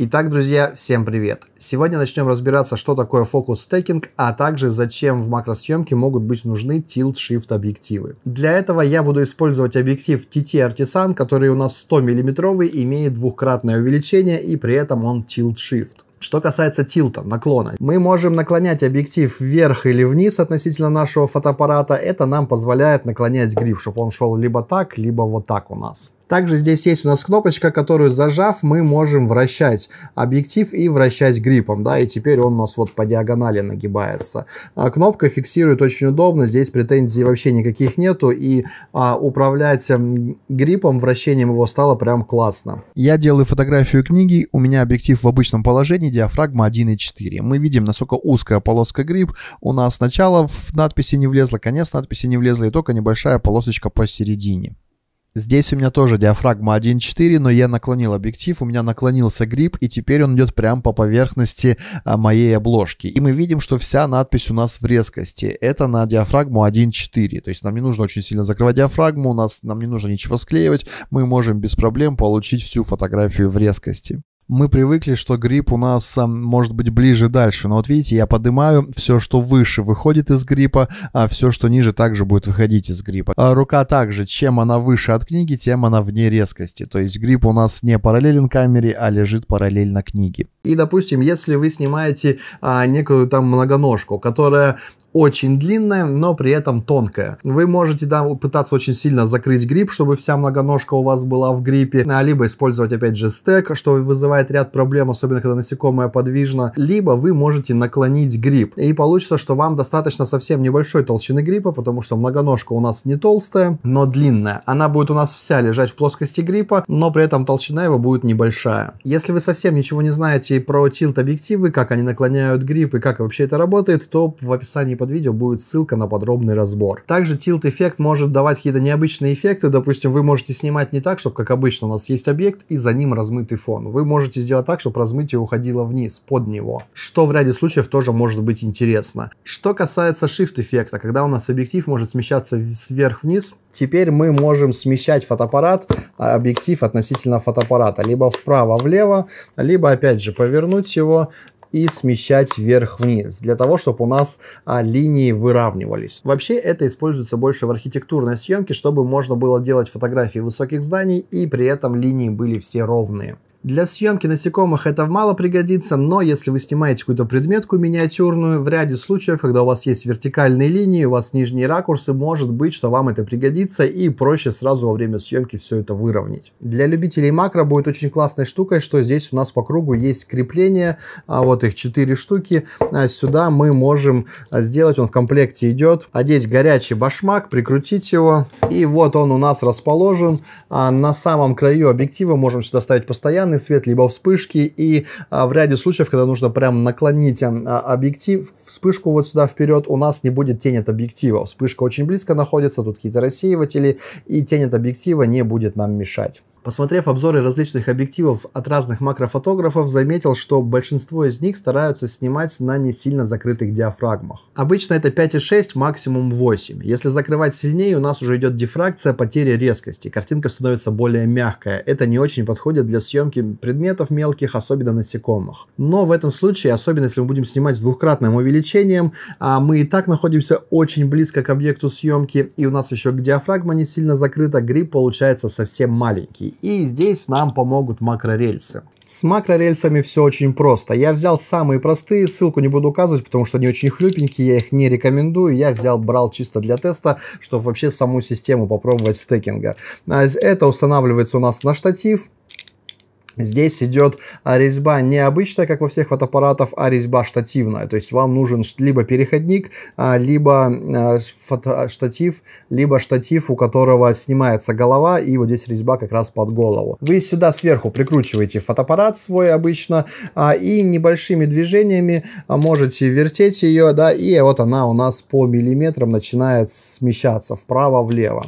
Итак, друзья, всем привет! Сегодня начнем разбираться, что такое фокус-стекинг, а также зачем в макросъемке могут быть нужны tilt-shift объективы. Для этого я буду использовать объектив TT Artisan, который у нас 100 миллиметровый, имеет двухкратное увеличение и при этом он tilt-shift. Что касается тилта, наклона, мы можем наклонять объектив вверх или вниз относительно нашего фотоаппарата. Это нам позволяет наклонять гриб, чтобы он шел либо так, либо вот так у нас. Также здесь есть у нас кнопочка, которую зажав, мы можем вращать объектив и вращать гриппом, да, и теперь он у нас вот по диагонали нагибается. А кнопка фиксирует очень удобно, здесь претензий вообще никаких нету, и а, управлять эм, гриппом, вращением его стало прям классно. Я делаю фотографию книги, у меня объектив в обычном положении, диафрагма 1.4. Мы видим, насколько узкая полоска грипп, у нас сначала в надписи не влезло, конец надписи не влезло, и только небольшая полосочка посередине. Здесь у меня тоже диафрагма 1.4, но я наклонил объектив, у меня наклонился гриб, и теперь он идет прямо по поверхности а, моей обложки. И мы видим, что вся надпись у нас в резкости. Это на диафрагму 1.4, то есть нам не нужно очень сильно закрывать диафрагму, у нас, нам не нужно ничего склеивать, мы можем без проблем получить всю фотографию в резкости мы привыкли, что грипп у нас а, может быть ближе дальше. Но вот видите, я поднимаю все, что выше выходит из гриппа, а все, что ниже, также будет выходить из гриппа. А рука также, чем она выше от книги, тем она вне резкости. То есть грипп у нас не параллелен камере, а лежит параллельно книге. И, допустим, если вы снимаете а, некую там многоножку, которая очень длинная, но при этом тонкая. Вы можете да, пытаться очень сильно закрыть грипп, чтобы вся многоножка у вас была в гриппе, а, либо использовать опять же стек, что вызывает ряд проблем, особенно когда насекомое подвижно, либо вы можете наклонить грипп. И получится, что вам достаточно совсем небольшой толщины гриппа, потому что многоножка у нас не толстая, но длинная. Она будет у нас вся лежать в плоскости гриппа, но при этом толщина его будет небольшая. Если вы совсем ничего не знаете про тилт объективы, как они наклоняют грипп и как вообще это работает, то в описании под под видео будет ссылка на подробный разбор. Также Tilt эффект может давать какие-то необычные эффекты. Допустим, вы можете снимать не так, чтобы, как обычно, у нас есть объект и за ним размытый фон. Вы можете сделать так, чтобы размытие уходило вниз, под него, что в ряде случаев тоже может быть интересно. Что касается Shift эффекта, когда у нас объектив может смещаться сверх-вниз, теперь мы можем смещать фотоаппарат, а, объектив относительно фотоаппарата, либо вправо-влево, либо опять же повернуть его и смещать вверх-вниз, для того, чтобы у нас а, линии выравнивались. Вообще это используется больше в архитектурной съемке, чтобы можно было делать фотографии высоких зданий и при этом линии были все ровные. Для съемки насекомых это мало пригодится, но если вы снимаете какую-то предметку миниатюрную, в ряде случаев, когда у вас есть вертикальные линии, у вас нижние ракурсы, может быть, что вам это пригодится и проще сразу во время съемки все это выровнять. Для любителей макро будет очень классной штукой, что здесь у нас по кругу есть крепление, а вот их 4 штуки. А сюда мы можем сделать, он в комплекте идет, одеть горячий башмак, прикрутить его, и вот он у нас расположен. А на самом краю объектива можем сюда ставить постоянно, странный свет, либо вспышки, и а, в ряде случаев, когда нужно прям наклонить а, а, объектив, вспышку вот сюда вперед, у нас не будет тень от объектива. Вспышка очень близко находится, тут какие-то рассеиватели, и тень от объектива не будет нам мешать. Посмотрев обзоры различных объективов от разных макрофотографов, заметил, что большинство из них стараются снимать на не сильно закрытых диафрагмах. Обычно это 5,6, максимум 8. Если закрывать сильнее, у нас уже идет дифракция, потеря резкости. Картинка становится более мягкая. Это не очень подходит для съемки предметов мелких, особенно насекомых. Но в этом случае, особенно если мы будем снимать с двухкратным увеличением, а мы и так находимся очень близко к объекту съемки, и у нас еще диафрагма не сильно закрыта, гриб получается совсем маленький. И здесь нам помогут макрорельсы. С макрорельсами все очень просто. Я взял самые простые, ссылку не буду указывать, потому что они очень хлюпенькие, я их не рекомендую. Я взял, брал чисто для теста, чтобы вообще саму систему попробовать стекинга. А, это устанавливается у нас на штатив, Здесь идет а, резьба не обычная, как во всех фотоаппаратов, а резьба штативная. То есть вам нужен либо переходник, а, либо а, фото штатив, либо штатив, у которого снимается голова, и вот здесь резьба как раз под голову. Вы сюда сверху прикручиваете фотоаппарат свой обычно, и небольшими движениями можете вертеть ее, да, и вот она у нас по миллиметрам начинает смещаться вправо-влево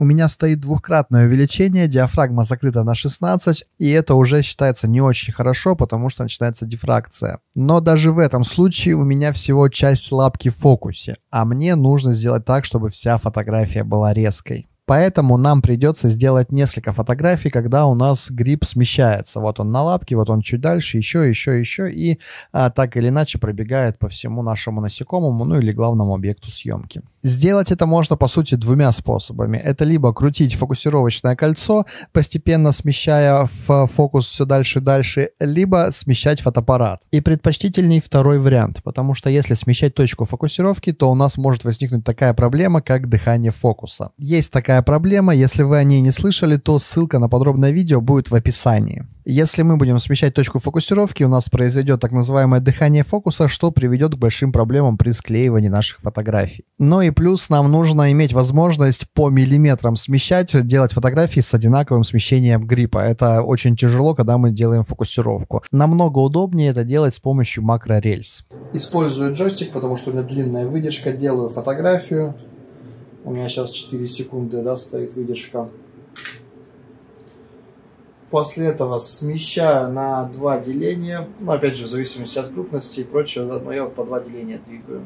у меня стоит двухкратное увеличение, диафрагма закрыта на 16, и это уже считается не очень хорошо, потому что начинается дифракция. Но даже в этом случае у меня всего часть лапки в фокусе, а мне нужно сделать так, чтобы вся фотография была резкой. Поэтому нам придется сделать несколько фотографий, когда у нас гриб смещается. Вот он на лапке, вот он чуть дальше, еще, еще, еще. И а, так или иначе пробегает по всему нашему насекомому, ну или главному объекту съемки. Сделать это можно, по сути, двумя способами. Это либо крутить фокусировочное кольцо, постепенно смещая в фокус все дальше и дальше, либо смещать фотоаппарат. И предпочтительней второй вариант, потому что если смещать точку фокусировки, то у нас может возникнуть такая проблема, как дыхание фокуса. Есть такая проблема, если вы о ней не слышали, то ссылка на подробное видео будет в описании. Если мы будем смещать точку фокусировки, у нас произойдет так называемое дыхание фокуса, что приведет к большим проблемам при склеивании наших фотографий. Ну и плюс нам нужно иметь возможность по миллиметрам смещать, делать фотографии с одинаковым смещением гриппа. Это очень тяжело, когда мы делаем фокусировку. Намного удобнее это делать с помощью макрорельс. Использую джойстик, потому что у меня длинная выдержка, делаю фотографию. У меня сейчас 4 секунды да, стоит выдержка. После этого смещаю на два деления, ну опять же в зависимости от крупности и прочего, но я вот по два деления двигаю.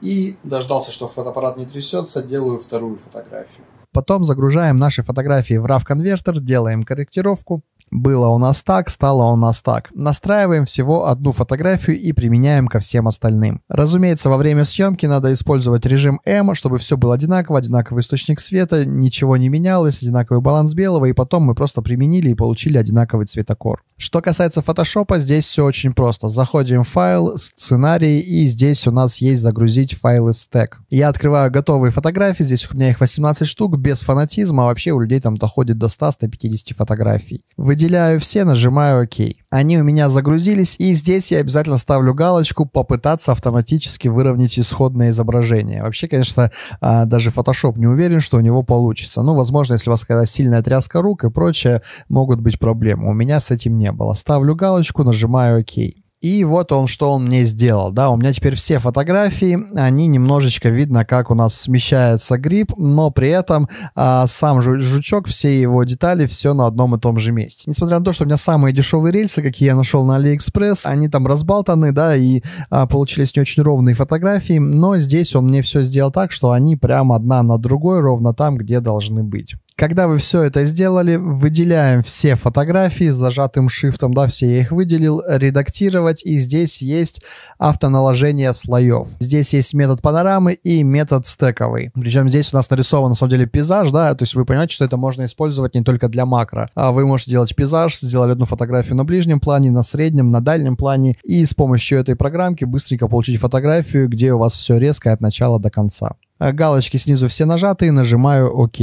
И дождался, что фотоаппарат не трясется, делаю вторую фотографию. Потом загружаем наши фотографии в RAW-конвертер, делаем корректировку, было у нас так, стало у нас так. Настраиваем всего одну фотографию и применяем ко всем остальным. Разумеется, во время съемки надо использовать режим M, чтобы все было одинаково, одинаковый источник света, ничего не менялось, одинаковый баланс белого, и потом мы просто применили и получили одинаковый цветокор. Что касается Photoshop, здесь все очень просто. Заходим в файл, сценарий, и здесь у нас есть загрузить файлы стек. Я открываю готовые фотографии, здесь у меня их 18 штук, без фанатизма, а вообще у людей там доходит до 100-150 фотографий. Выделяю все, нажимаю ОК. Они у меня загрузились, и здесь я обязательно ставлю галочку «Попытаться автоматически выровнять исходное изображение». Вообще, конечно, а, даже Photoshop не уверен, что у него получится. Ну, возможно, если у вас когда сильная тряска рук и прочее, могут быть проблемы. У меня с этим не было. Ставлю галочку, нажимаю «Ок». И вот он, что он мне сделал. Да, у меня теперь все фотографии, они немножечко видно, как у нас смещается гриб, но при этом а, сам жучок, все его детали, все на одном и том же месте. Несмотря на то, что у меня самые дешевые рельсы, какие я нашел на AliExpress, они там разбалтаны, да, и а, получились не очень ровные фотографии, но здесь он мне все сделал так, что они прямо одна на другой, ровно там, где должны быть. Когда вы все это сделали, выделяем все фотографии с зажатым шифтом, да, все я их выделил, редактировать, и здесь есть автоналожение слоев. Здесь есть метод панорамы и метод стековый. Причем здесь у нас нарисован, на самом деле, пейзаж, да, то есть вы понимаете, что это можно использовать не только для макро. А вы можете делать пейзаж, сделали одну фотографию на ближнем плане, на среднем, на дальнем плане, и с помощью этой программки быстренько получить фотографию, где у вас все резко от начала до конца. Галочки снизу все нажаты, нажимаю ОК.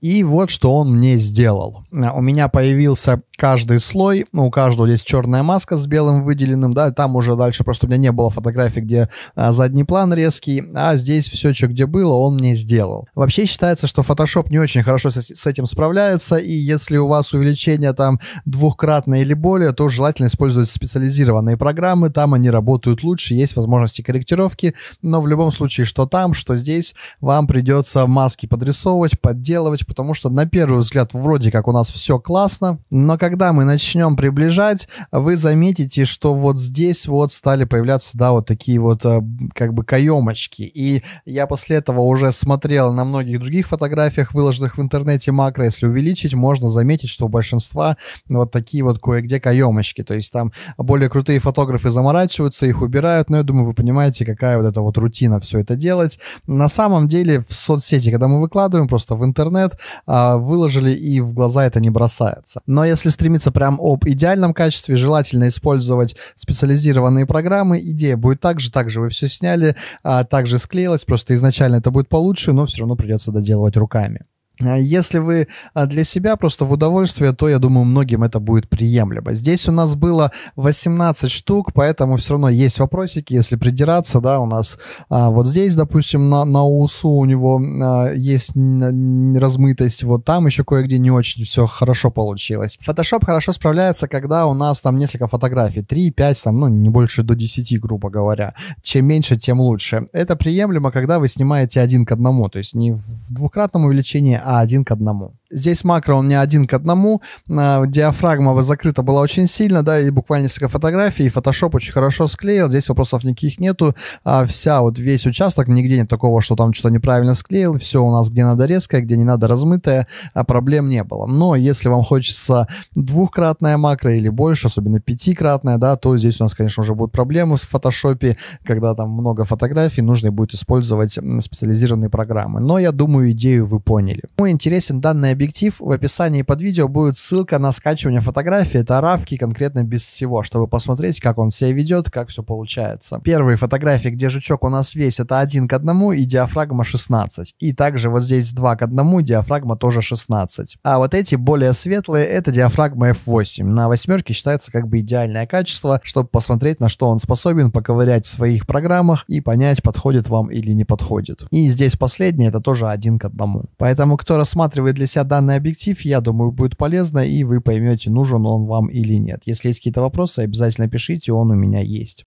И вот что он мне сделал. У меня появился каждый слой, ну, у каждого здесь черная маска с белым выделенным, да, там уже дальше просто у меня не было фотографий, где а, задний план резкий, а здесь все, что где было, он мне сделал. Вообще считается, что Photoshop не очень хорошо с, с этим справляется, и если у вас увеличение там двухкратное или более, то желательно использовать специализированные программы, там они работают лучше, есть возможности корректировки, но в любом случае, что там, что здесь, вам придется маски подрисовывать, подделывать, потому что на первый взгляд вроде как у нас все классно, но когда мы начнем приближать, вы заметите, что вот здесь вот стали появляться, да, вот такие вот э, как бы каемочки. И я после этого уже смотрел на многих других фотографиях, выложенных в интернете макро, если увеличить, можно заметить, что у большинства вот такие вот кое-где каемочки. То есть там более крутые фотографы заморачиваются, их убирают, но я думаю, вы понимаете, какая вот эта вот рутина все это делать. На самом деле в соцсети, когда мы выкладываем просто в интернет, а, выложили, и в глаза это не бросается. Но если стремиться прям об идеальном качестве, желательно использовать специализированные программы. Идея будет так же, так же вы все сняли, а, так же склеилась. просто изначально это будет получше, но все равно придется доделывать руками. А если вы а, для себя просто в удовольствие, то, я думаю, многим это будет приемлемо. Здесь у нас было 18 штук, поэтому все равно есть вопросики, если придираться, да, у нас а, вот здесь, допустим, на, на УСУ у него а, есть размытость, вот там еще кое-где не очень все хорошо получилось. Photoshop хорошо справляется, когда у нас там несколько фотографий, 3, 5, там, ну, не больше до 10, грубо говоря. Чем меньше, тем лучше. Это приемлемо, когда вы снимаете один к одному, то есть не в двукратном увеличении, а один к одному. Здесь макро, он не один к одному. А, диафрагма закрыта была очень сильно, да, и буквально несколько фотографий. И Photoshop очень хорошо склеил. Здесь вопросов никаких нету. А вся, вот весь участок, нигде нет такого, что там что-то неправильно склеил. Все у нас где надо резкое, где не надо размытое. А проблем не было. Но если вам хочется двухкратное макро или больше, особенно пятикратное, да, то здесь у нас, конечно, уже будут проблемы в Photoshop, когда там много фотографий, нужно будет использовать специализированные программы. Но я думаю, идею вы поняли. Кому интересен данный объектив. В описании под видео будет ссылка на скачивание фотографии. Это равки конкретно без всего, чтобы посмотреть, как он себя ведет, как все получается. Первые фотографии, где жучок у нас весь, это 1 к одному, и диафрагма 16. И также вот здесь 2 к одному, диафрагма тоже 16. А вот эти более светлые, это диафрагма f8. На восьмерке считается как бы идеальное качество, чтобы посмотреть, на что он способен поковырять в своих программах и понять, подходит вам или не подходит. И здесь последнее, это тоже один к одному. Поэтому, кто рассматривает для себя данный объектив, я думаю, будет полезно, и вы поймете, нужен он вам или нет. Если есть какие-то вопросы, обязательно пишите, он у меня есть.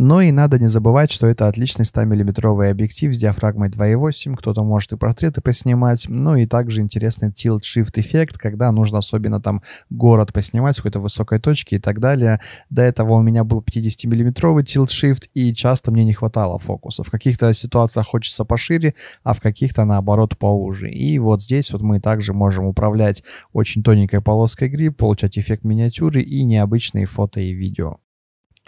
Но и надо не забывать, что это отличный 100-миллиметровый объектив с диафрагмой 2.8, кто-то может и портреты поснимать, ну и также интересный tilt-shift эффект, когда нужно особенно там город поснимать с какой-то высокой точки и так далее. До этого у меня был 50-миллиметровый tilt-shift, и часто мне не хватало фокуса. В каких-то ситуациях хочется пошире, а в каких-то, наоборот, поуже. И вот здесь вот мы также можем управлять очень тоненькой полоской гриб, получать эффект миниатюры и необычные фото и видео.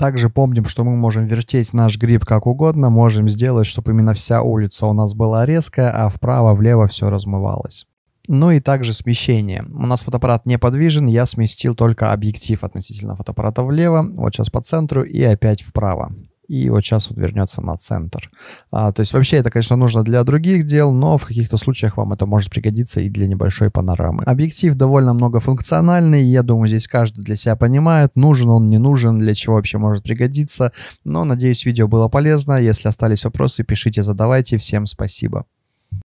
Также помним, что мы можем вертеть наш гриб как угодно, можем сделать, чтобы именно вся улица у нас была резкая, а вправо-влево все размывалось. Ну и также смещение. У нас фотоаппарат не подвижен, я сместил только объектив относительно фотоаппарата влево, вот сейчас по центру и опять вправо и вот сейчас вот вернется на центр. А, то есть вообще это, конечно, нужно для других дел, но в каких-то случаях вам это может пригодиться и для небольшой панорамы. Объектив довольно многофункциональный, я думаю, здесь каждый для себя понимает, нужен он, не нужен, для чего вообще может пригодиться. Но, надеюсь, видео было полезно. Если остались вопросы, пишите, задавайте. Всем спасибо.